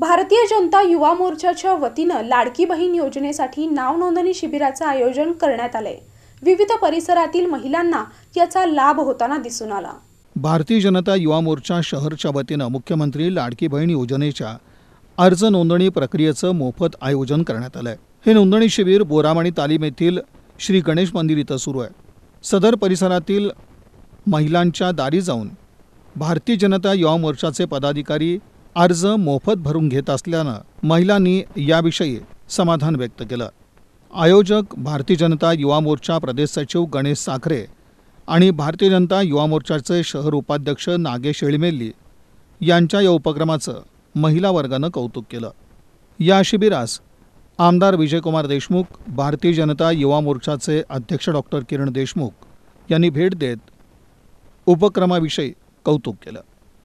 भारतीय जनता युवा मोर्चाच्या वतीनं लाडकी बहीण योजनेसाठी नाव नोंदणी शिबिराचं आयोजन करण्यात आलंय विविध परिसरातील महिलांना याचा लाभ होताना दिसून आला भारतीय जनता युवा मोर्चा शहरच्या वतीनं मुख्यमंत्री लाडकी बहीण योजनेच्या अर्ज नोंदणी प्रक्रियेचं मोफत आयोजन करण्यात आलंय हे नोंदणी शिबिर बोरामाणी तालीम येथील श्री गणेश मंदिर इथं सुरू आहे सदर परिसरातील महिलांच्या दारी जाऊन भारतीय जनता युवा मोर्चाचे पदाधिकारी अर्ज मोफत भरून घेत असल्यानं महिलांनी याविषयी समाधान व्यक्त केलं आयोजक भारतीय जनता युवा मोर्चा प्रदेश सचिव गणेश साखरे आणि भारतीय जनता युवा मोर्चाचे शहर उपाध्यक्ष नागेश एळमेल्ली यांच्या या उपक्रमाचं महिला वर्गानं कौतुक केलं या शिबिरास आमदार विजयकुमार देशमुख भारतीय जनता युवा मोर्चाचे अध्यक्ष डॉक्टर किरण देशमुख यांनी भेट देत उपक्रमाविषयी कौतुक केलं